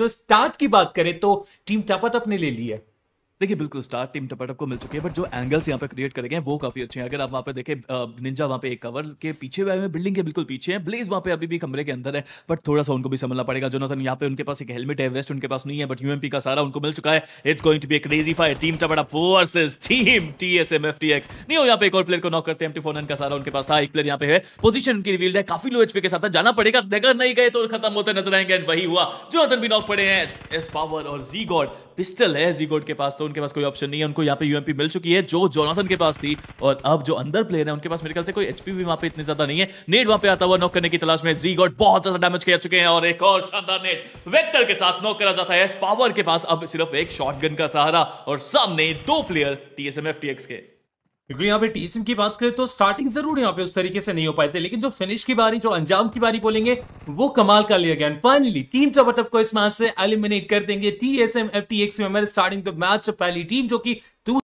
start की बात करें तो टीम टप अपने ले ली है देखिए बिल्कुल स्टार टीम टपाटप को मिल चुकी है बट जो एंगल्स यहाँ पे क्रिएट करे गए वो काफी अच्छे हैं अगर आप वहाँ पे देखें निंजा वहाँ पे एक कवर के पीछे हुए बिल्डिंग के बिल्कुल पीछे हैं ब्लेज वहाँ पे अभी भी कमरे के अंदर है बट थोड़ा सा उनको भी समझना पड़ेगा जोनाथन यहाँ पे उनके पास एक हेलमेट है वेस्ट उनके पास नहीं है बट यूएमपी का सारा उनको मिल चुका है it's going to be crazy fire team टपड़ा versus team T T S M F X नहीं हो यहाँ पे एक और प्लेयर को नॉक करते हैं का सारा उनके पास था एक प्लेयर यहाँ पे है पोजीशन उनकी रिवील्ड है काफी लो एच के साथ जाना पड़ेगा अगर नहीं गए तो खत्म होते नजर आएंगे वही हुआ जोनाथन भी नॉक पड़े हैं एस पावर और जी गॉड पिस्टल है जी गॉड के पास तो उनके पास कोई ऑप्शन नहीं है उनको यहाँ पे यूएमपी मिल चुकी है जो जोनाथन के पास थी और अब जो अंदर प्लेयर है उनके पास मेरे ख्याल से कोई एचपी भी वहां पे इतनी ज्यादा नहीं है नेट वहां पे आता हुआ नॉक करने की तलाश में जी गॉड बहुत ज्यादा डैमेज किया चुके हैं और एक और शानदार नेट वेक्टर के साथ नॉक करा जाता है पावर के पास अब सिर्फ एक शॉर्ट का सहारा और सामने दो प्लेयर टीएसएमएफ टीएक्स के क्योंकि यहाँ पे टीएसएम की बात करें तो स्टार्टिंग जरूर यहाँ पे उस तरीके से नहीं हो पाए थे लेकिन जो फिनिश की बारी जो अंजाम की बारी बोलेंगे वो कमाल का लिया गया एंड फाइनली टीम चबटअप को इस मैच से एलिमिनेट कर देंगे टीएसएम एक्स में स्टार्टिंग द मैच पहली टीम जो की